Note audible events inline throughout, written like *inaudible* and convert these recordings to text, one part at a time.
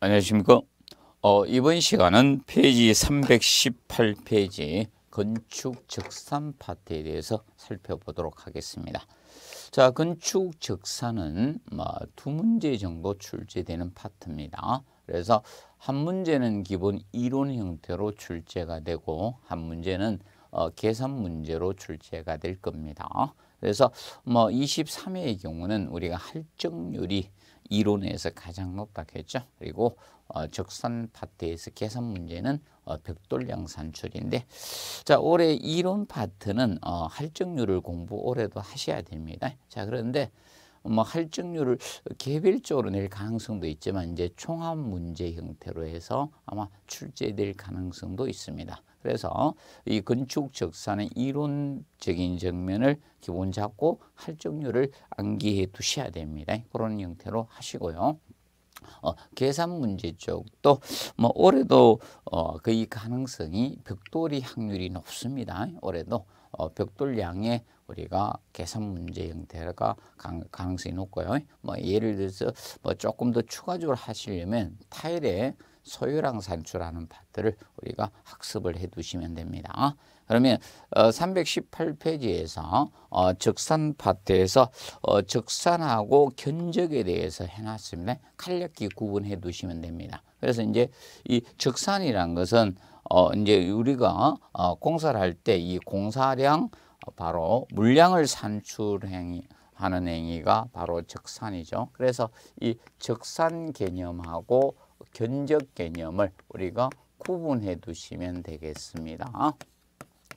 안녕하십니까 어, 이번 시간은 페이지 318페이지 건축 적산 파트에 대해서 살펴보도록 하겠습니다 자 건축 적산은 뭐 두 문제 정도 출제되는 파트입니다 그래서 한 문제는 기본 이론 형태로 출제가 되고 한 문제는 어, 계산 문제로 출제가 될 겁니다 그래서 뭐 23회의 경우는 우리가 할증률이 이론에서 가장 높다겠죠. 그리고 어, 적선 파트에서 계산 문제는 어, 벽돌량 산출인데 자 올해 이론 파트는 어, 할증률을 공부 올해도 하셔야 됩니다. 자 그런데 뭐 할증률을 개별적으로 낼 가능성도 있지만 이제 총합 문제 형태로 해서 아마 출제될 가능성도 있습니다. 그래서 이 건축 적산의 이론적인 정면을 기본 잡고 할정률을 암기해 두셔야 됩니다. 그런 형태로 하시고요. 어, 계산 문제 쪽도 뭐 올해도 어, 그이 가능성이 벽돌이 확률이 높습니다. 올해도 어, 벽돌량의 우리가 계산 문제 형태가 가능성이 높고요. 뭐 예를 들어서 뭐 조금 더 추가적으로 하시려면 타일에 소유랑 산출하는 파트를 우리가 학습을 해 두시면 됩니다. 어? 그러면 318페이지에서 어, 어, 적산 파트에서 적산하고 견적에 대해서 해놨습니다. 간략히 구분해 두시면 됩니다. 그래서 이제 이 적산이란 것은 이제 우리가 공사를 할 때 이 공사량 바로 물량을 산출 하는 행위가 바로 적산이죠. 그래서 이 적산 개념하고 견적 개념을 우리가 구분해 두시면 되겠습니다.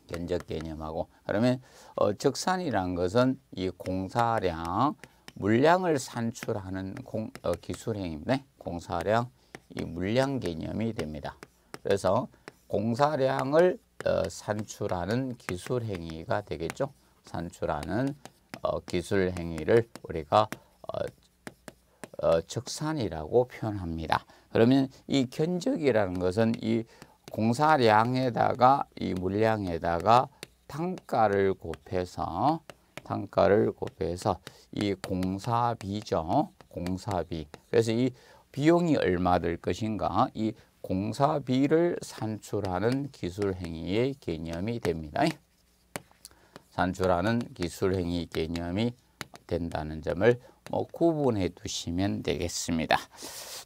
견적 개념하고 그러면 어, 적산이란 것은 이 공사량 물량을 산출하는 공, 어, 기술행위입니 공사량 이 물량 개념이 됩니다. 그래서 공사량을 어, 산출하는 기술행위가 되겠죠. 산출하는 어, 기술행위를 우리가 어, 어, 적산이라고 표현합니다. 그러면 이 견적이라는 것은 이 공사량에다가 이 물량에다가 단가를 곱해서 단가를 곱해서 이 공사비죠. 공사비. 그래서 이 비용이 얼마 될 것인가 이 공사비를 산출하는 기술행위의 개념이 됩니다. 산출하는 기술행위 개념이 된다는 점을 어, 구분해 두시면 되겠습니다.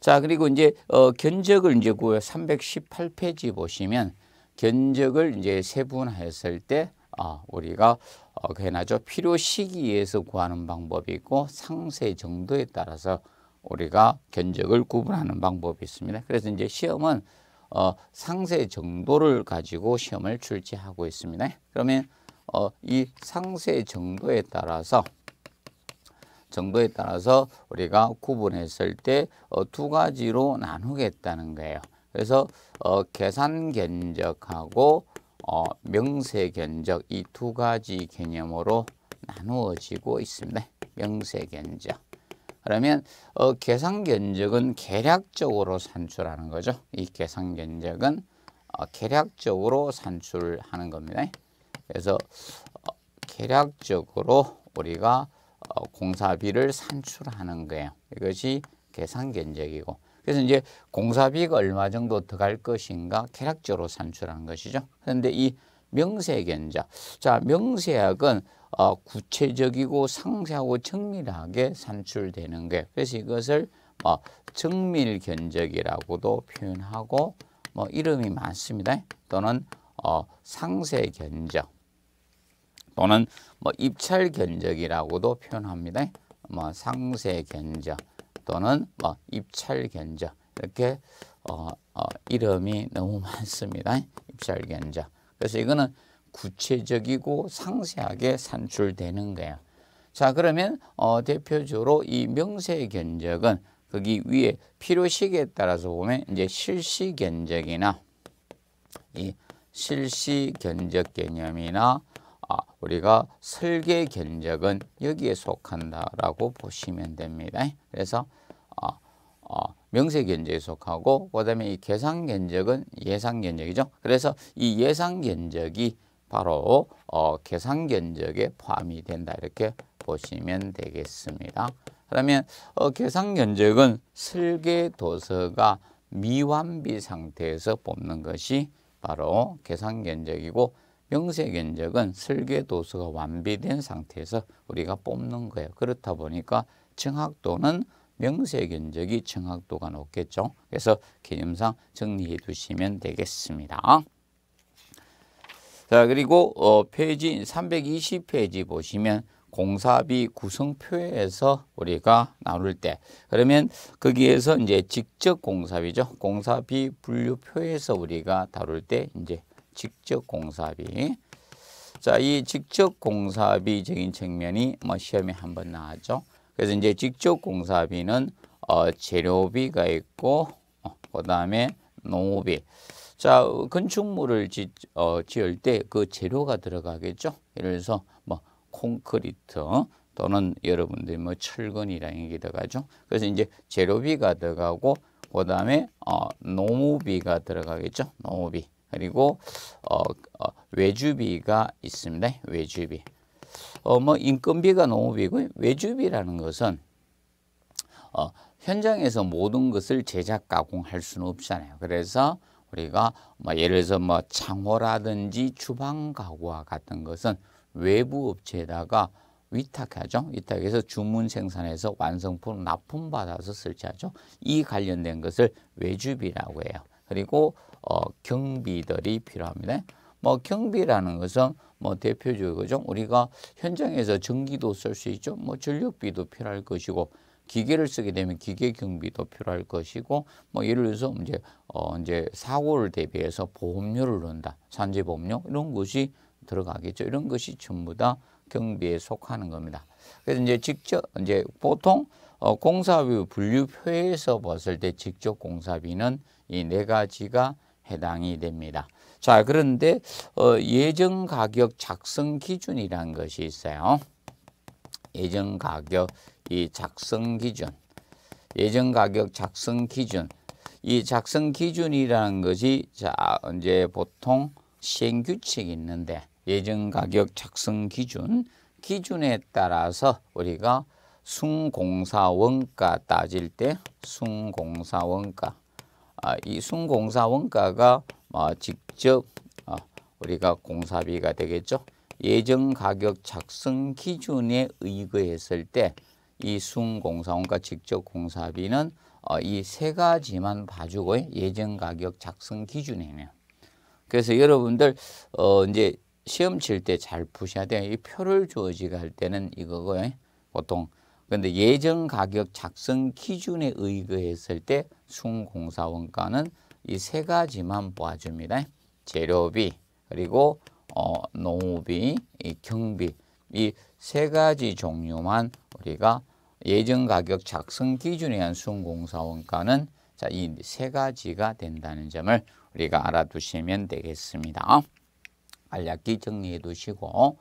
자, 그리고 이제 어, 견적을 이제 그 318페이지 보시면 견적을 이제 세분화했을 때 아, 우리가 어, 그나저 필요 시기에서 구하는 방법이 있고 상세 정도에 따라서 우리가 견적을 구분하는 방법이 있습니다. 그래서 이제 시험은 어, 상세 정도를 가지고 시험을 출제하고 있습니다. 그러면 어, 이 상세 정도에 따라서 정도에 따라서 우리가 구분했을 때두 어, 가지로 나누겠다는 거예요. 그래서 어, 계산 견적하고 어, 명세 견적 이 두 가지 개념으로 나누어지고 있습니다. 명세 견적. 그러면 어, 계산 견적은 계략적으로 산출하는 거죠. 이 계산 견적은 어, 계략적으로 산출하는 겁니다. 그래서 어, 계략적으로 우리가 어, 공사비를 산출하는 거예요. 이것이 계산 견적이고 그래서 이제 공사비가 얼마 정도 더 갈 것인가 계략적으로 산출하는 것이죠. 그런데 이 명세 견적, 자 명세약은 어, 구체적이고 상세하고 정밀하게 산출되는 게 그래서 이것을 뭐 정밀 견적이라고도 표현하고 뭐 이름이 많습니다. 또는 어, 상세 견적, 또는 뭐 입찰 견적이라고도 표현합니다. 뭐 상세 견적 또는 뭐 입찰 견적 이렇게 어, 어, 이름이 너무 *laughs* 많습니다. 입찰 견적. 그래서 이거는 구체적이고 상세하게 산출되는 거예요. 자 그러면 어, 대표적으로 이 명세 견적은 거기 위에 필요시기에 따라서 보면 이제 실시 견적이나 이 실시 견적 개념이나 아, 우리가 설계 견적은 여기에 속한다라고 보시면 됩니다. 그래서 어, 어, 명세 견적에 속하고 그다음에 이 계산 견적은 예상 견적이죠. 그래서 이 예상 견적이 바로 어, 계산 견적에 포함이 된다 이렇게 보시면 되겠습니다. 그러면 어, 계산 견적은 설계 도서가 미완비 상태에서 뽑는 것이 바로 계산 견적이고 명세견적은 설계도서가 완비된 상태에서 우리가 뽑는 거예요. 그렇다 보니까 청학도는 명세견적이 청학도가 높겠죠. 그래서 개념상 정리해 두시면 되겠습니다. 자 그리고 어, 페이지 320페이지 보시면 공사비 구성표에서 우리가 나눌 때 그러면 거기에서 이제 직접 공사비죠. 공사비 분류표에서 우리가 다룰 때 이제 직접 공사비. 자, 이 직접 공사비적인 측면이 뭐 시험에 한 번 나왔죠. 그래서 이제 직접 공사비는 어, 재료비가 있고 어, 그다음에 농업비. 자, 건축물을 지, 어, 지을 때 그 재료가 들어가겠죠. 예를 들어서 뭐 콘크리트 또는 여러분들이 뭐 철근이라는 게 들어가죠. 그래서 이제 재료비가 들어가고 그다음에 어, 노무비가 들어가겠죠. 노무비. 그리고 어, 어, 외주비가 있습니다. 외주비. 어, 뭐 인건비가 농업이고 외주비라는 것은 어, 현장에서 모든 것을 제작 가공할 수는 없잖아요. 그래서 우리가 뭐 예를 들어서 뭐 창호라든지 주방 가구와 같은 것은 외부 업체에다가 위탁하죠. 위탁해서 주문 생산해서 완성품 납품 받아서 설치하죠. 이 관련된 것을 외주비라고 해요. 그리고 어, 경비들이 필요합니다. 뭐 경비라는 것은 뭐 대표적으로 좀 우리가 현장에서 전기도 쓸 수 있죠. 뭐 전력비도 필요할 것이고 기계를 쓰게 되면 기계 경비도 필요할 것이고 뭐 예를 들어서 이제 어 이제 사고를 대비해서 보험료를 넣는다. 산재 보험료 이런 것이 들어가겠죠. 이런 것이 전부 다 경비에 속하는 겁니다. 그래서 이제 직접 이제 보통 어 공사비 분류표에서 봤을 때 직접 공사비는 이네 가지가 해당이 됩니다. 자, 그런데 어, 예정 가격 작성 기준이라 것이 있어요. 예정 가격 이 작성 기준. 예정 가격 작성 기준. 이 작성 기준이라는 것이 자, 이제 보통 시행 규칙이 있는데 예정 가격 작성 기준 기준에 따라서 우리가 순공사 원가 따질 때 순공사 원가 아, 이순 공사 원가가 아, 직접 아, 우리가 공사비가 되겠죠. 예정 가격 작성 기준에 의거했을 때 이순 공사 원가 직접 공사비는 어, 이세 가지만 봐주고 예정 가격 작성 기준이네 그래서 여러분들 어, 이제 시험 칠 때잘 푸셔야 돼요. 이 표를 주어할 때는 이거고요. 보통 근데 예정 가격 작성 기준에 의거했을 때 순공사원가는 이 세 가지만 봐줍니다. 재료비 그리고 어, 농업비, 이 경비 이 세 가지 종류만 우리가 예정 가격 작성 기준에 한 순공사원가는 자, 이 세 가지가 된다는 점을 우리가 알아두시면 되겠습니다. 간략히 정리해 두시고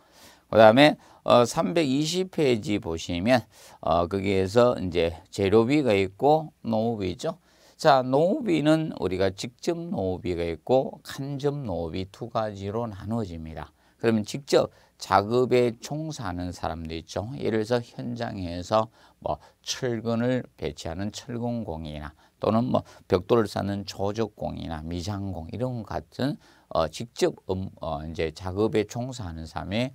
그 다음에 어, 320페이지 보시면 어, 거기에서 이제 재료비가 있고 노후비죠. 자, 노비는 우리가 직접 노비가 있고 간접 노비 두 가지로 나눠집니다. 그러면 직접 작업에 종사하는 사람도 있죠. 예를 들어서 현장에서 뭐 철근을 배치하는 철공공이나 또는 뭐 벽돌을 쌓는 조적공이나 미장공 이런 같은 어 직접 음, 어 이제 작업에 종사하는 사람이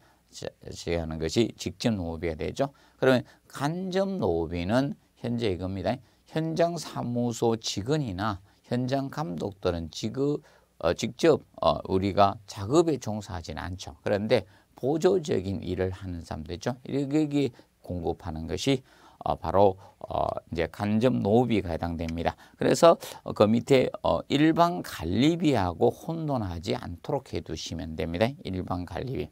제하는 것이 직접 노비가 되죠. 그러면 간접 노비는 현재 이겁니다. 현장 사무소 직원이나 현장 감독들은 지급, 어, 직접 어, 우리가 작업에 종사하진 않죠. 그런데 보조적인 일을 하는 사람들이죠. 여기 공급하는 것이 어, 바로 어, 이제 간접 노비가 해당됩니다. 그래서 어, 그 밑에 어, 일반 관리비하고 혼돈하지 않도록 해두시면 됩니다. 일반 관리비.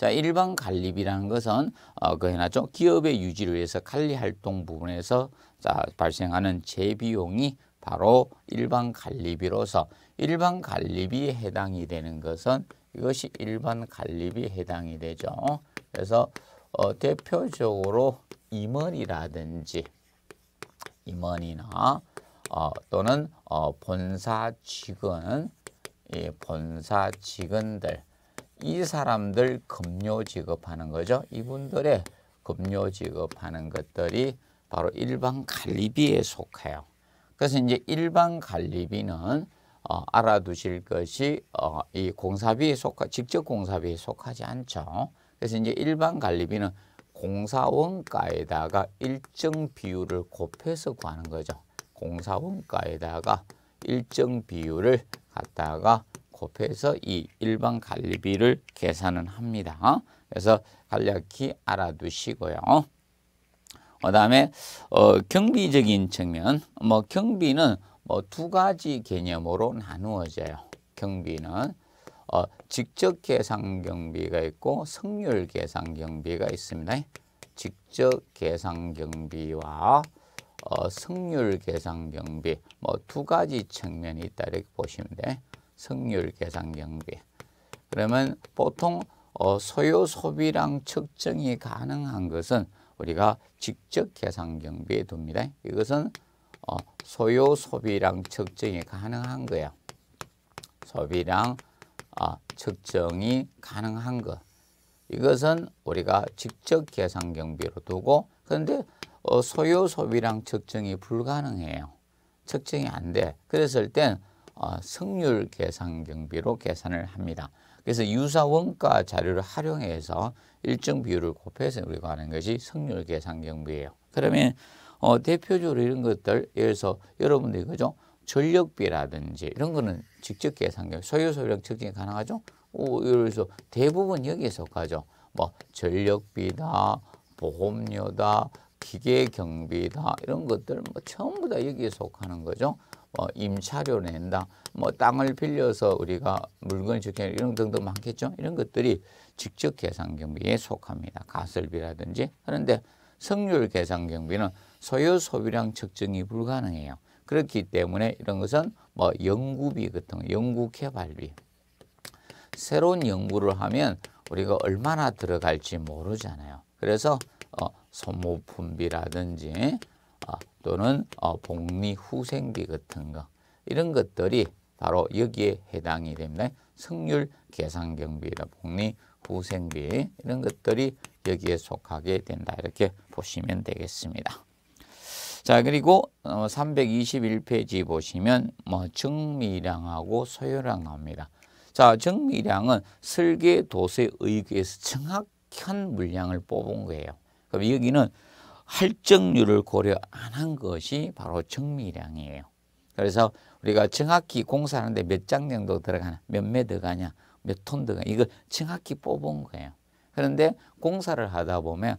자, 일반 관리비라는 것은 어, 그 해놨죠. 기업의 유지를 위해서 관리 활동 부분에서 자, 발생하는 재비용이 바로 일반 관리비로서 일반 관리비에 해당이 되는 것은 이것이 일반 관리비에 해당이 되죠. 그래서 어, 대표적으로 임원이라든지 임원이나 어, 또는 어, 본사 직원, 예, 본사 직원들 이 사람들 급료 지급하는 거죠. 이분들의 급료 지급하는 것들이 바로 일반 관리비에 속해요. 그래서 이제 일반 관리비는 어, 알아두실 것이 어, 이 공사비에 속하 직접 공사비에 속하지 않죠. 그래서 이제 일반 관리비는 공사원가에다가 일정 비율을 곱해서 구하는 거죠. 공사원가에다가 일정 비율을 갖다가 곱해서 이 일반 관리비를 계산은 합니다. 어? 그래서 간략히 알아두시고요. 어, 그 다음에 어, 경비적인 측면, 뭐 경비는 뭐 두 가지 개념으로 나누어져요. 경비는 어, 직접 계산 경비가 있고 성률 계산 경비가 있습니다. 직접 계산 경비와 어, 성률 계산 경비 뭐 두 가지 측면이 있다 이렇게 보시면 돼. 성률 계산 경계. 그러면 보통 어, 소요 소비량 측정이 가능한 것은 우리가 직접 계산 경비에 둡니다. 이것은 어, 소요 소비량 측정이 가능한 거예 소비량 아, 측정이 가능한 것. 이것은 우리가 직접 계산 경비로 두고 그런데 어, 소요 소비량 측정이 불가능해요. 측정이 안 돼. 그랬을 땐 성률 어, 계산 경비로 계산을 합니다. 그래서 유사 원가 자료를 활용해서 일정 비율을 곱해서 우리가 하는 것이 성률 계산 경비예요. 그러면 어, 대표적으로 이런 것들 예를 들어서 여러분들이 그죠? 전력비라든지 이런 거는 직접 계산 경비, 소요 소량 측정이 가능하죠? 오, 예를 들어서 대부분 여기에 속하죠. 뭐 전력비다, 보험료다, 기계 경비다 이런 것들 뭐 전부 다 여기에 속하는 거죠. 뭐 어, 임차료 낸다, 뭐 땅을 빌려서 우리가 물건을 주게 이런 등등 많겠죠. 이런 것들이 직접 계산 경비에 속합니다. 가설비라든지 그런데 성률 계산 경비는 소요 소비량 측정이 불가능해요. 그렇기 때문에 이런 것은 뭐 연구비 같은 연구 개발비 새로운 연구를 하면 우리가 얼마나 들어갈지 모르잖아요. 그래서 어, 소모품비라든지 또는 어, 복리후생비 같은 거 이런 것들이 바로 여기에 해당이 됩니다. 승률 계산 경비나 복리후생비 이런 것들이 여기에 속하게 된다 이렇게 보시면 되겠습니다. 자 그리고 어, 321페이지 보시면 뭐 정미량하고 소요량 나옵니다. 자 정미량은 설계 도서에 의해서 정확한 물량을 뽑은 거예요. 그럼 여기는 할증률을 고려 안 한 것이 바로 정밀량이에요. 그래서 우리가 정확히 공사하는데 몇 장 정도 들어가냐, 몇메들가냐몇 톤 들어가냐, 이걸 정확히 뽑은 거예요. 그런데 공사를 하다 보면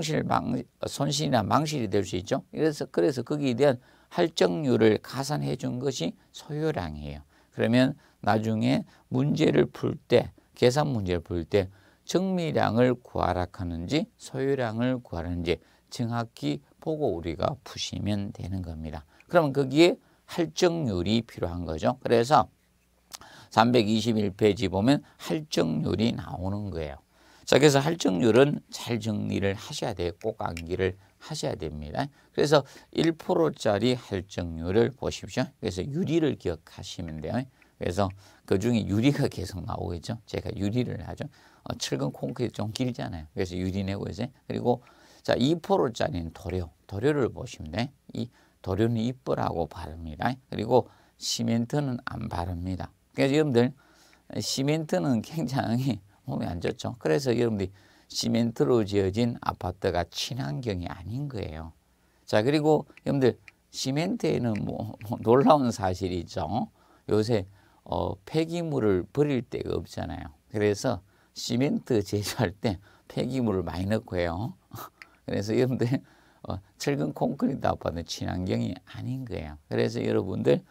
손실 망, 손실이나 망실이 될 수 있죠. 그래서, 그래서 거기에 대한 할증률을 가산해 준 것이 소요량이에요. 그러면 나중에 문제를 풀 때, 계산 문제를 풀 때 정밀량을 구하라 하는지 소요량을 구하는지 정확히 보고 우리가 푸시면 되는 겁니다. 그러면 거기에 할증률이 필요한 거죠. 그래서 321페이지 보면 할증률이 나오는 거예요. 자, 그래서 할증률은 잘 정리를 하셔야 돼요. 꼭 암기를 하셔야 됩니다. 그래서 1%짜리 할증률을 보십시오. 그래서 유리를 기억하시면 돼요. 그래서 그 중에 유리가 계속 나오겠죠. 제가 유리를 하죠. 어, 근 콘크리트 좀 길잖아요. 그래서 유리 내고 이제 그리고 자, 2%짜리는 도료, 도료를 보시면 돼. 이 도료는 이뻐라고 바릅니다. 그리고 시멘트는 안 바릅니다. 그래서 그러니까 여러분들 시멘트는 굉장히 몸에 안 좋죠. 그래서 여러분들이 시멘트로 지어진 아파트가 친환경이 아닌 거예요. 자, 그리고 여러분들 시멘트에는 뭐, 뭐 놀라운 사실이 죠 요새 어, 폐기물을 버릴 데가 없잖아요. 그래서 시멘트 *laughs* 제조할 때 폐기물을 많이 넣고 해요. 그래서 여러분들 어, 철근 콘크리트 아파트는 친환경이 아닌 거예요. 그래서 여러분들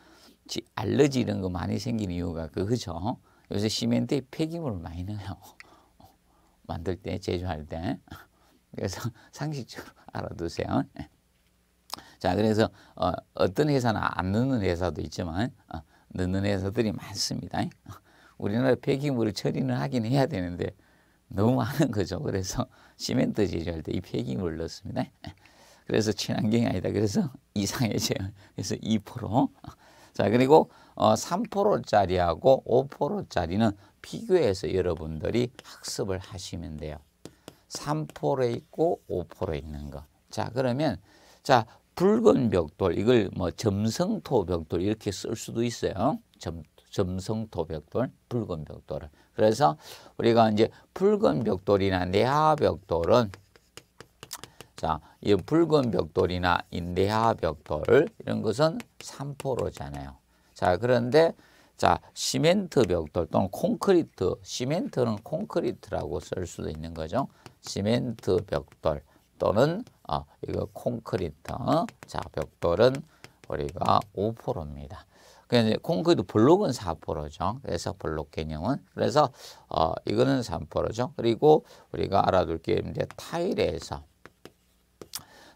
알러지 이런 거 많이 생기는 이유가 그거죠. 요새 시멘트에 폐기물을 많이 넣어요. *laughs* 만들 때, 제조할 때. 그래서 *laughs* 상식적으로 알아두세요. 자, 그래서 어, 떤 회사는 안 넣는 회사도 있지만 어, 넣는 회사들이 많습니다. 우리나라 폐기물을 처리는 하긴 해야 되는데 너무 많은 거죠. 그래서 *laughs* 시멘트 제조할 때 이 폐기물을 넣습니다. 그래서 친환경이 아니다. 그래서 이상해져요. 그래서 2%. 자, 그리고 어, 3%짜리하고 5%짜리는 비교해서 여러분들이 학습을 하시면 돼요. 3%에 있고 5%에 있는 거. 자, 그러면 자, 붉은 벽돌 이걸 뭐 점성토 벽돌 이렇게 쓸 수도 있어요. 점, 점성토 벽돌, 붉은 벽돌을. 그래서 우리가 이제 붉은 벽돌이나 내하 벽돌은 자, 이 붉은 벽돌이나 인대하 벽돌 이런 것은 삼포로잖아요. 자, 그런데 자, 시멘트 벽돌 또는 콘크리트, 시멘트는 콘크리트라고 쓸 수도 있는 거죠. 시멘트 벽돌 또는 어, 이거 콘크리트. 어? 자, 벽돌은 우리가 5%입니다. 그러니까 그래서 콘크리트 블록은 4%죠. 그래서 블록 개념은 그래서 어, 이거는 3%죠. 그리고 우리가 알아둘 게 이제 타일에서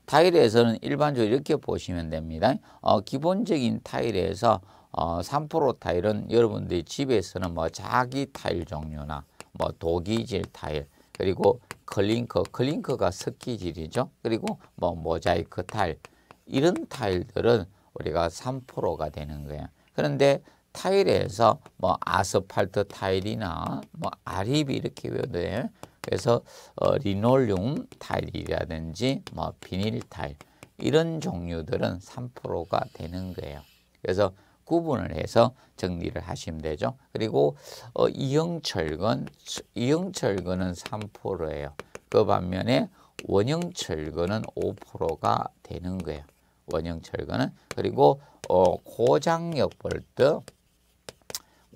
타일에서는 일반적으로 이렇게 보시면 됩니다. 어, 기본적인 타일에서 어, 3% 타일은 여러분들이 집에서는 뭐 자기 타일 종류나 뭐 도기질 타일 그리고 클링커, 클링커가 석기질이죠. 그리고 뭐 모자이크 타일 이런 타일들은 우리가 3%가 되는 거예요. 그런데 타일에서 뭐 아스팔트 타일이나 뭐 아립이 이렇게 외워도 돼요. 그래서 어, 리놀륨 타일이라든지 뭐 비닐 타일 이런 종류들은 3%가 되는 거예요. 그래서 구분을 해서 정리를 하시면 되죠. 그리고 어, 이형철근, 이형철근은 3%예요. 그 반면에 원형철근은 5%가 되는 거예요. 원형 철거는 그리고 어, 고장력 볼트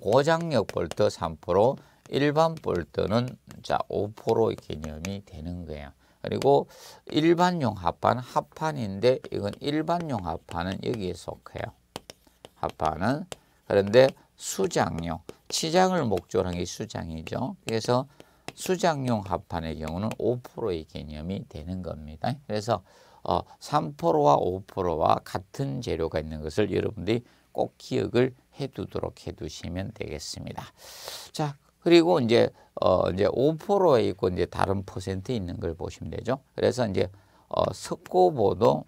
고장력 볼트 3% 일반 볼트는 자 5%의 개념이 되는 거예요. 그리고 일반용 합판 합판인데 이건 일반용 합판은 여기에 속해요. 합판은 그런데 수장용 치장을 목적으로 한게 수장이죠. 그래서 수장용 합판의 경우는 5%의 개념이 되는 겁니다. 그래서 3%와 어, 5%와 같은 재료가 있는 것을 여러분들이 꼭 기억을 해두도록 해두시면 되겠습니다. 자, 그리고 이제 어 이제 5%에 있고 이제 다른 퍼센트 있는 걸 보시면 되죠. 그래서 이제 어 석고보도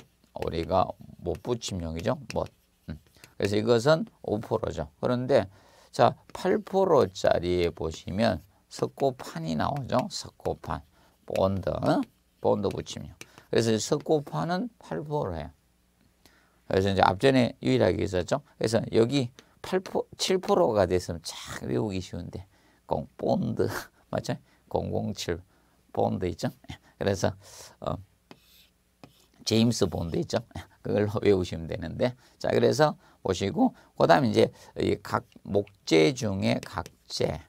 우리가 못 붙임용이죠. 뭐 음. 그래서 이것은 5%죠. 그런데 자 8%짜리에 보시면 석고판이 나오죠. 석고판 본드 본드 붙임용. 그래서 석고파는 8포로 해요. 그래서 이제 앞전에 유일하게 있었죠. 그래서 여기 7%가 됐으면 참 외우기 쉬운데 공 본드 *laughs* 맞죠? 007 본드 있죠? 그래서 어, 제임스 본드 있죠? 그걸로 *laughs* 외우시면 되는데 자 그래서 보시고 그다음 이제 각 목재 중에 각재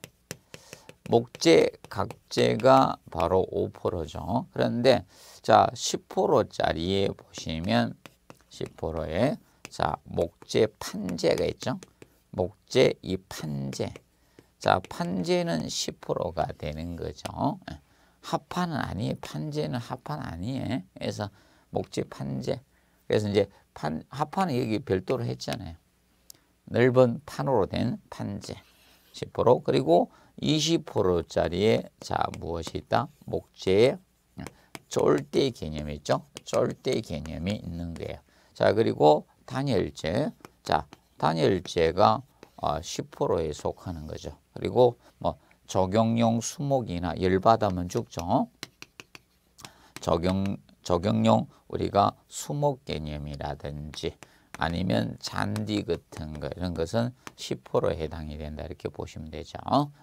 목재 각재가 바로 5%죠. 그런데 자 10%짜리에 보시면 10%에 자 목재 판재가 있죠. 목재 이 판재. 자 판재는 10%가 되는 거죠. 예. 합판은 아니에요. 판재는 합판 아니에요. 그래서 목재 판재. 그래서 이제 판, 합판은 여기 별도로 했잖아요. 넓은 판으로 된 판재. 10% 그리고 20%짜리의 자 무엇이 있다? 목재의 절대 개념이 있죠. 절대 개념이 있는 거예요. 자 그리고 단열재. 자 단열재가 10%에 어, 속하는 거죠. 그리고 뭐 적용용 수목이나 열받으면 죽죠. 적용 적용용 우리가 수목 개념이라든지 아니면 잔디 같은 거 이런 것은 10%로 해당이 된다 이렇게 보시면 되죠.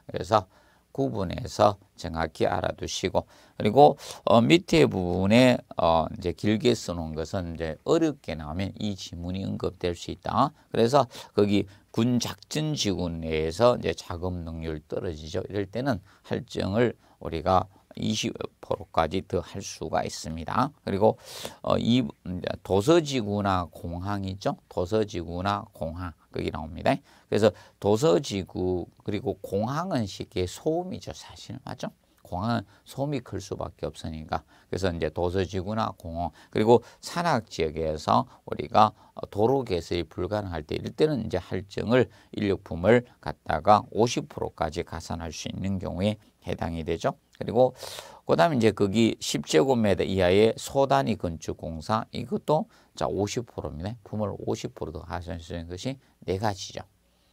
그래서 구분해서 정확히 알아두시고 그리고 어, 밑에 부분에 어, 이제 길게 써놓은 것은 이제 어렵게 나오면 이 지문이 언급될 수 있다. 그래서 거기 군 작전 지구 내에서 이제 작업 능률 떨어지죠. 이럴 때는 할증을 우리가 20%까지 더 할 수가 있습니다. 그리고 어, 이 음, 도서지구나 공항이죠. 도서지구나 공항 거기 나옵니다. 그래서 도서지구 그리고 공항은 쉽게 소음이죠. 사실 맞죠? 공항은 소음이 클 수밖에 없으니까 그래서 이제 도서지구나 공원 그리고 산악지역에서 우리가 도로 개설이 불가능할 때 이때는 이제 할증을 인력품을 갖다가 50%까지 가산할 수 있는 경우에 해당이 되죠. 그리고 그다음에 이제 거기 10제곱미터 이하의 소단위 건축 공사 이것도 자 50%입니다. 품을 50%더 하실 수 있는 것이 네 가지죠.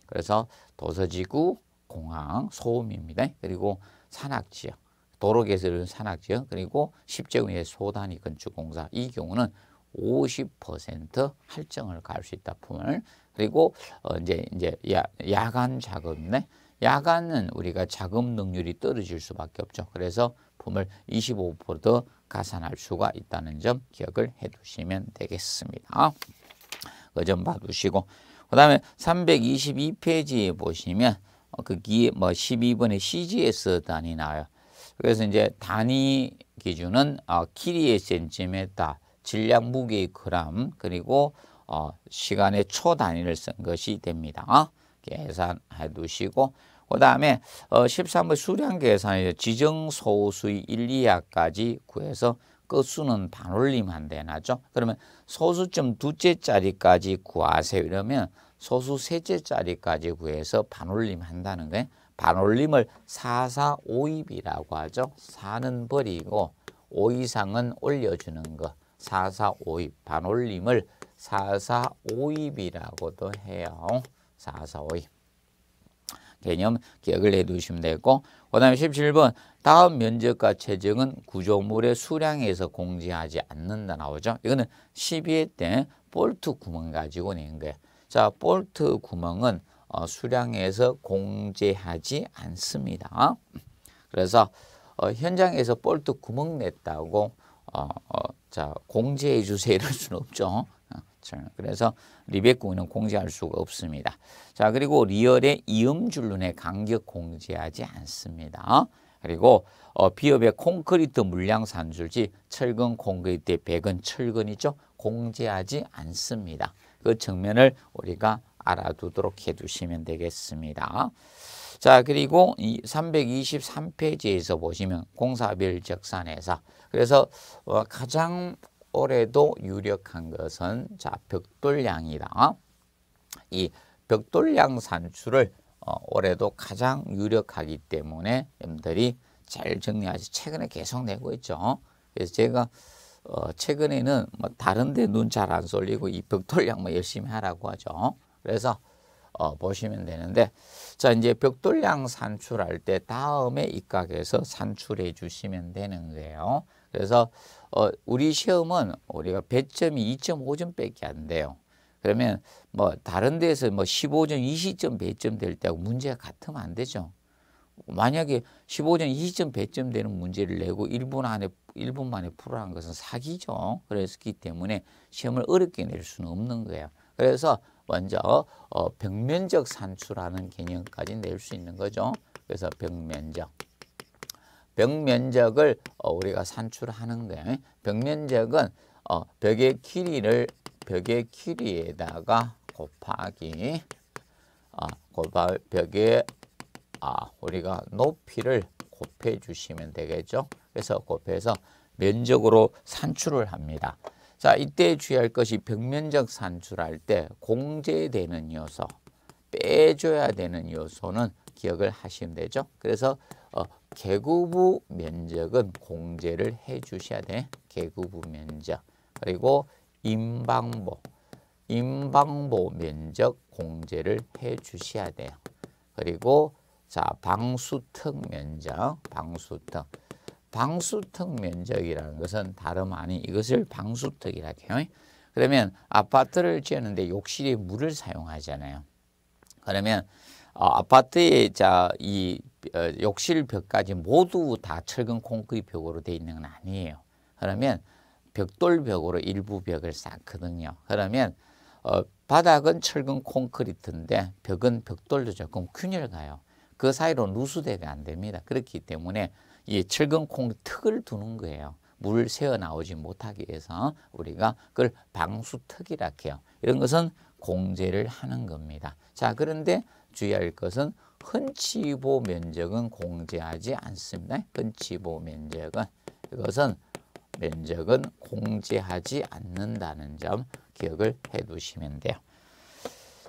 그래서 도서지구, 공항, 소음입니다. 그리고 산악지역, 도로개설 산악지역, 그리고 10제곱미터 소단위 건축 공사 이 경우는 50% 할증을 가할 수 있다 품을 그리고 어 이제 이제 야, 야간 작업네 야간은 우리가 자금 능률이 떨어질 수밖에 없죠. 그래서 품을 25%더 가산할 수가 있다는 점 기억을 해두시면 되겠습니다. 그 점 봐두시고 그 다음에 322페이지에 보시면 그기 뭐 12번에 CGS 단위 나와요. 그래서 이제 단위 기준은 어, 길이의 센티메터, 질량 무게의 그람, 그리고 어, 시간의 초 단위를 쓴 것이 됩니다. 어, 계산해 두시고 그 다음에 어 13번 수량 계산이죠. 지정소수의 1, 2하까지 구해서 끝수는 반올림한대나죠 그러면 소수점 두째 자리까지 구하세요. 이러면 소수 셋째 자리까지 구해서 반올림 한다는 거예요. 반올림을 4 4 5입이라고 하죠. 4는 버리고 5 이상은 올려주는 거. 4 4 5입 반올림을 4 4 5입이라고도 해요. 4 4 5입 개념 기억을 해두시면 되고 그 다음에 17번 다음 면적과 체적은 구조물의 수량에서 공제하지 않는다 나오죠. 이거는 12회 때 볼트 구멍 가지고 낸 거예요. 자, 볼트 구멍은 어, 수량에서 공제하지 않습니다. 그래서 어, 현장에서 볼트 구멍 냈다고 어, 어, 자 공제해 주세요 이럴 수는 없죠. 것을. 그래서 리베꾸는 공제할 수가 없습니다. 자, 그리고 리얼의 이음줄눈에 간격 공제하지 않습니다. 그리고 어, 비협의 콘크리트 물량 산술지 철근 콘크리트의 백은 철근이죠. 공제하지 않습니다. 그 측면을 우리가 알아두도록 해두시면 되겠습니다. 자 그리고 이 323페이지에서 보시면 공사별 적산에서 그래서 어, 가장 올해도 유력한 것은 자 벽돌량이다. 이 벽돌량 산출을 어, 올해도 가장 유력하기 때문에 여러분들이 잘 정리하시 최근에 계속 내고 있죠. 그래서 제가 어, 최근에는 뭐 다른데 눈 잘 안 쏠리고 이 벽돌량 뭐 열심히 하라고 하죠. 그래서 어, 보시면 되는데 자 이제 벽돌량 산출할 때 다음에 입각해서 산출해 주시면 되는 거예요. 그래서 어, 우리 시험은 우리가 배점이 2.5점밖에 안 돼요. 그러면 뭐 다른 데서 뭐 15점, 20점 배점 될 때하고 문제가 같으면 안 되죠. 만약에 15점, 20점 배점 되는 문제를 내고 1분 안에 1분 만에 풀어한 것은 사기죠. 그랬기 때문에 시험을 어렵게 낼 수는 없는 거예요. 그래서 먼저 어, 벽면적 산출하는 개념까지 낼 수 있는 거죠. 그래서 벽면적. 벽면적을 어, 우리가 산출하는 거예요. 벽면적은 어, 벽의 길이를 벽의 길이에다가 곱하기 어, 곱하, 벽의 아, 우리가 높이를 곱해 주시면 되겠죠. 그래서 곱해서 면적으로 산출을 합니다. 자, 이때 주의할 것이 벽면적 산출할 때 공제되는 요소, 빼줘야 되는 요소는 기억을 하시면 되죠. 그래서 어, 개구부 면적은 공제를 해 주셔야 돼. 개구부 면적. 그리고 임방보. 임방보 면적 공제를 해 주셔야 돼요. 그리고 자 방수턱 면적, 방수턱. 방수턱 면적이라는 것은 다름 아닌 이것을 방수턱이라 해요. 그러면 아파트를 지었는데 욕실에 물을 사용하잖아요. 그러면 어, 아파트의 자이 어, 욕실 벽까지 모두 다 철근 콘크리트 벽으로 되어 있는 건 아니에요. 그러면 벽돌 벽으로 일부 벽을 쌓거든요. 그러면 어, 바닥은 철근 콘크리트인데 벽은 벽돌로 조금 균열 가요. 그 사이로 누수대가 안 됩니다. 그렇기 때문에 이 철근 콘크리트 턱을 두는 거예요. 물 새어 나오지 못하기 위해서 우리가 그걸 방수턱이라 해요. 이런 것은 공제를 하는 겁니다. 자, 그런데 주의할 것은 흔치보 면적은 공제하지 않습니다. 흔치보 면적은 이것은 면적은 공제하지 않는다는 점 기억을 해두시면 돼요.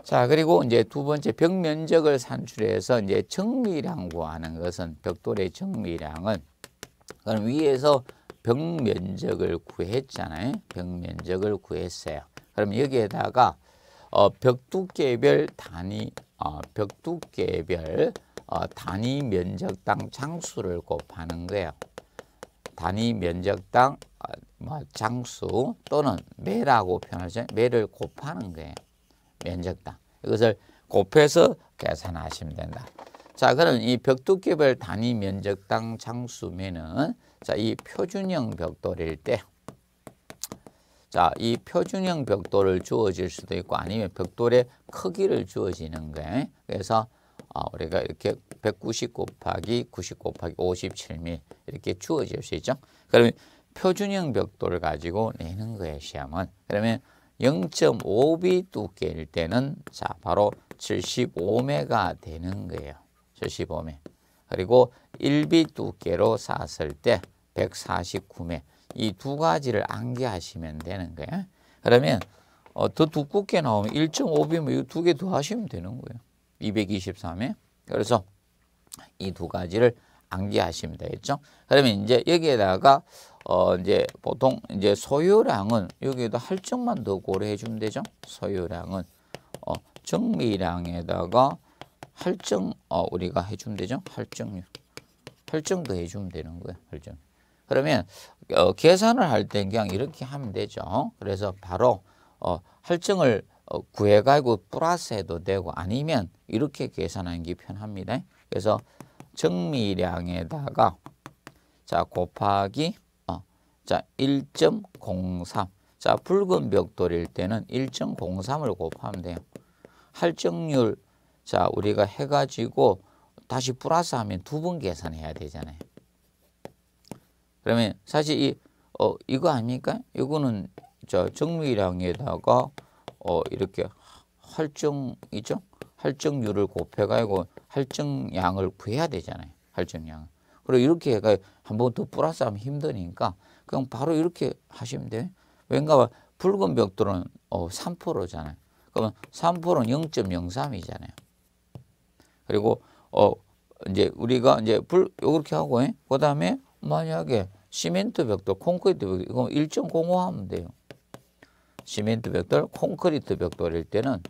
자 그리고 이제 두 번째 벽 면적을 산출해서 이제 정밀이라 하는 것은 벽돌의 정밀량은 그럼 위에서 벽 면적을 구했잖아요. 벽 면적을 구했어요. 그럼 여기에다가 어, 벽 두께별 단위 어, 벽 두께별 어, 단위 면적당 장수를 곱하는 거예요. 단위 면적당 어, 뭐 장수 또는 매라고 표현하죠. 매를 곱하는 거예요. 면적당. 이것을 곱해서 계산하시면 된다. 자, 그럼 이 벽두께별 단위 면적당 장수면은 자, 이 표준형 벽돌일 때 자, 이 표준형 벽돌을 주어질 수도 있고 아니면 벽돌의 크기를 주어지는 거예요. 그래서 아, 우리가 이렇게 190 곱하기 90 곱하기 57mm 이렇게 주어질 수 있죠. 그러면 표준형 벽돌을 가지고 내는 거예요, 시험은. 그러면 0.5B 두께일 때는 자, 바로 75매가 되는 거예요. 75매. 그리고 1B 두께로 샀을 때 149매. 이두 가지를 암기하시면 되는 거야. 그러면 어, 더 두껍게 나오면 1.5비면 이 두 개 더 하시면 되는 거예요. 223에. 그래서 이 두 가지를 암기하시면 되겠죠. 그러면 이제 여기에다가 어 이제 보통 이제 소요량은 여기에도 할증만 더 고려해 주면 되죠. 소요량은 어 정미량에다가 할증 어 우리가 해 주면 되죠. 할증 할증도 해 주면 되는 거예요. 할증. 그러면 어, 계산을 할때 그냥 이렇게 하면 되죠. 그래서 바로 어, 할증을 어, 구해가지고 플러스해도 되고 아니면 이렇게 계산하는 게 편합니다. 그래서 정미량에다가 자 곱하기 어, 자 1.03. 자 붉은 벽돌일 때는 1.03을 곱하면 돼요. 할증률 자 우리가 해가지고 다시 플러스하면 두 번 계산해야 되잖아요. 그러면 사실 이, 어, 이거 아닙니까? 이거는 저 정밀량에다가 어, 이렇게 할증이죠? 할증률을 곱해가지고 할증량을 구해야 되잖아요. 할증량. 그리고 이렇게 한번 더 플러스하면 힘드니까 그냥 바로 이렇게 하시면 돼요. 왠가 붉은 벽돌은 어, 3%잖아요. 그러면 3%는 0.03이잖아요. 그리고 어 이제 우리가 이제 불 요렇게 하고 예? 그다음에 만약에 시멘트 벽돌, 콘크리트 벽돌 이건 1.05 하면 돼요. 시멘트 벽돌, 콘크리트 벽돌일 때는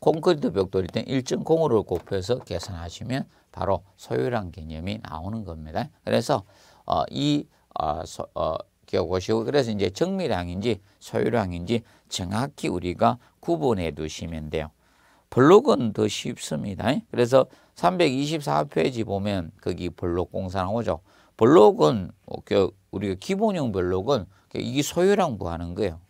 콘크리트 벽돌일 때는 1.05를 곱해서 계산하시면 바로 소유란 개념이 나오는 겁니다. 그래서 어, 이 어, 소, 어, 기억하시고 그래서 이제 정밀량인지 소유량인지 정확히 우리가 구분해 두시면 돼요. 블록은 더 쉽습니다. 그래서 324페이지 보면 거기 블록 공사나 오죠. 블록은 뭐 우리가 기본형 블록은 그러니까 이게 소유량 구하는 거예요.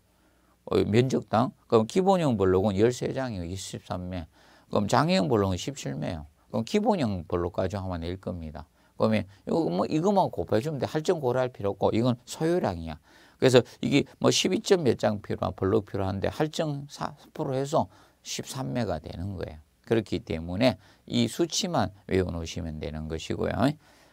어, 면적당 그럼 기본형 블록은 13장이에요. 23매. 그럼 장애형 블록은 17매예요. 그럼 기본형 블록까지 하면 낼 겁니다. 그러면 이거 뭐 이거만 곱해주면 돼. 할증 고려할 필요 없고 이건 소유량이야. 그래서 이게 뭐 12점 몇 장 필요한 블록 필요한데 할증 4% 해서 13매가 되는 거예요. 그렇기 때문에 이 수치만 외워놓으시면 되는 것이고요.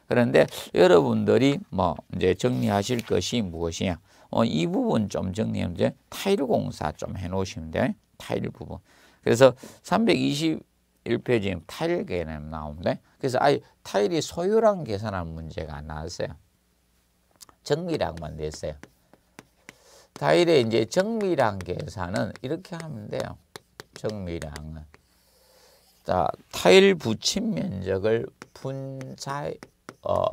그런데 여러분들이 뭐 이제 정리하실 것이 무엇이냐? 어, 이 부분 좀 정리하면 이제 타일 공사 좀 해놓으시면 돼요. 타일 부분. 그래서 321페이지 타일 개념 나옵니다. 그래서 아예 타일이 소유랑 계산한 문제가 나왔어요. 정밀학만 됐어요. 타일의 이제 정밀학 계산은 이렇게 하면 돼요. 정밀학은 자, 타일 붙임 면적을 분사 어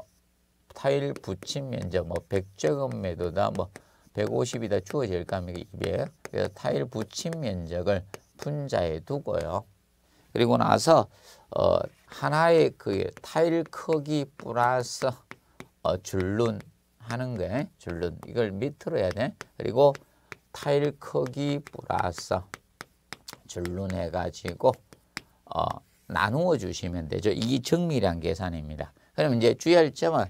타일 붙임 면적 뭐 100제곱미터다 뭐 150이다 주어질 감이 200. 그래서 타일 붙임 면적을 분자에 두고요. 그리고 나서 어 하나의 그 타일 크기 플러스 어 줄눈 하는 거예 줄눈. 이걸 밑으로 해야 돼. 그리고 타일 크기 플러스 줄눈 해 가지고 어, 나누어 주시면 되죠. 이 정밀한 계산입니다. 그럼 이제 주의할 점은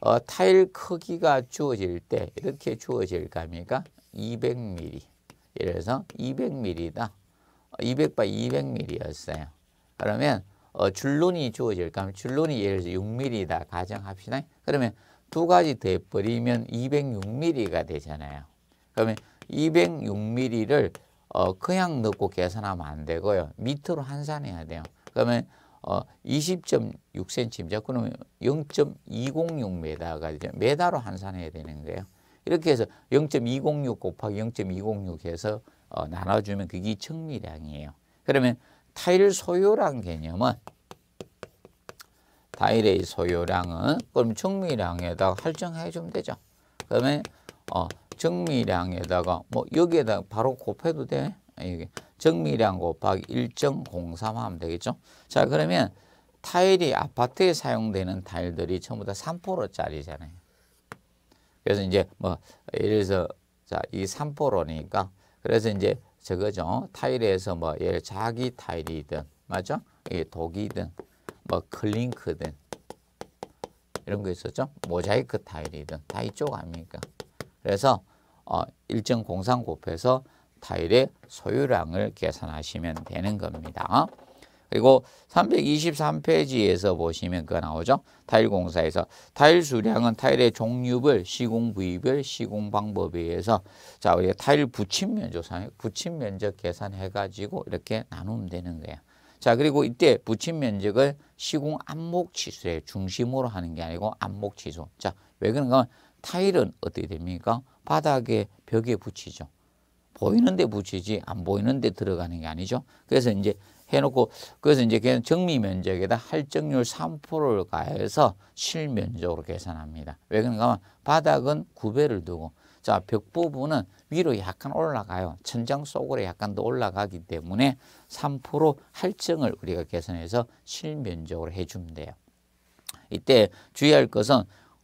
어, 타일 크기가 주어질 때 이렇게 주어질 가미가 200mm. 예를 서 200mm다. 200 by 200mm였어요. 그러면 어, 줄눈이 주어질 가미 줄눈이 예를 들어서 6mm다 가정합시다. 그러면 두 가지 더해버리면 206mm가 되잖아요. 그러면 206mm를 어, 그냥 넣고 계산하면 안 되고요. 밑으로 환산해야 돼요. 그러면 어, 2 0 6 c m 입 그러면 0.206m가 되죠. 메다로 환산해야 되는 거예요. 이렇게 해서 0.206 곱하기 0.206 해서 어, 나눠주면 그게 청미량이에요. 그러면 타일 소요량 개념은 타일의 소요량은 그럼 청미량에다가 할증해 주면 되죠. 그러면 어, 정미량에다가 뭐 여기에다 바로 곱해도 돼. 이게 아, 정미량 곱하기 1.03 하면 되겠죠. 자 그러면 타일이 아파트에 사용되는 타일들이 전부 다 3%짜리잖아요. 그래서 이제 뭐 예를 들어서 자이 3%니까 그래서 이제 저거죠. 타일에서 뭐 예를 자기 타일이든 맞죠? 이 독이든 뭐 클링크든 이런 거 있었죠. 모자이크 타일이든 다 이쪽 아닙니까? 그래서 어, 일정 공상 곱해서 타일의 소유량을 계산하시면 되는 겁니다. 그리고 323페이지에서 보시면 그거 나오죠. 타일 공사에서 타일 수량은 타일의 종류별, 시공 부위별, 시공 방법에 의해서 자우리 타일 붙임 면적, 붙임 면적 계산해 가지고 이렇게 나누면 되는 거예요. 자 그리고 이때 붙임 면적을 시공 안목 지수의 중심으로 하는 게 아니고 안목 지수. 자왜 그런가? 타일은 어떻게 됩니까? 바닥에 벽에 붙이죠. 보이는데 붙이지 안 보이는데 들어가는 게 아니죠. 그래서 이제 해놓고 그래서 이제 그냥 정미 면적에다 할증률 3%를 가해서 실면적으로 계산합니다. 왜 그런가 하면 바닥은 9배를 두고 자, 벽 부분은 위로 약간 올라가요. 천장 속으로 약간 더 올라가기 때문에 3% 할증을 우리가 계산해서 실면적으로 해주면 돼요. 이때 주의할 것은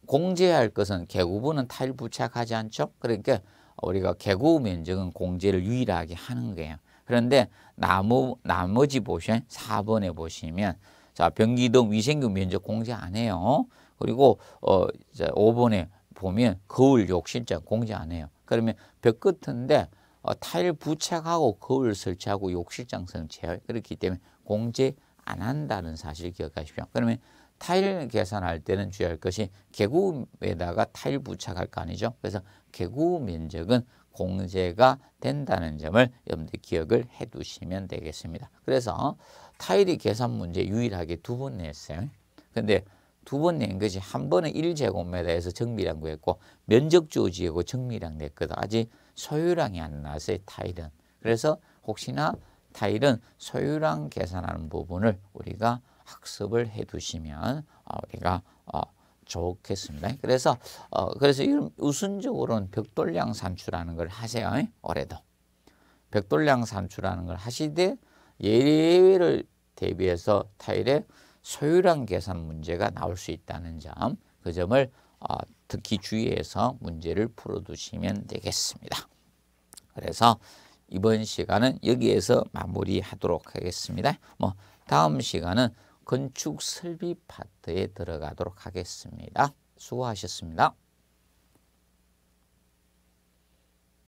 공제할 것은 개구부는 타일 부착하지 않죠. 그러니까 우리가 개구 면적은 공제를 유일하게 하는 거예요. 그런데 나무, 나머지 보시면 4번에 보시면 자 변기동 위생균 면적 공제 안 해요. 그리고 어, 5번에 보면 거울 욕실장 공제 안 해요. 그러면 벽 끝인데 어, 타일 부착하고 거울 설치하고 욕실장 설치해요. 그렇기 때문에 공제 안 한다는 사실 기억하십시오. 그러면 타일 계산할 때는 주의할 것이 개구에다가 타일 부착할 거 아니죠. 그래서 개구 면적은 공제가 된다는 점을 여러분들 기억을 해 두시면 되겠습니다. 그래서 타일이 계산 문제 유일하게 두 번 냈어요. 근데 두 번 낸 것이 한 번은 1제곱미터에서 정밀량 구했고 면적조 지하고 정밀량 냈거든. 아직 소유량이 안 나왔어요. 타일은. 그래서 혹시나 타일은 소유량 계산하는 부분을 우리가 학습을 해두시면 어, 우리가 어, 좋겠습니다. 그래서 어, 그래서 우선적으로는 벽돌량 산출하는 걸 하세요. 올해도 벽돌량 산출하는 걸 하시되 예외를 대비해서 타일의 소유량 계산 문제가 나올 수 있다는 점, 그 점을 어, 특히 주의해서 문제를 풀어두시면 되겠습니다. 그래서 이번 시간은 여기에서 마무리하도록 하겠습니다. 뭐 다음 시간은 건축 설비 파트에 들어가도록 하겠습니다. 수고하셨습니다.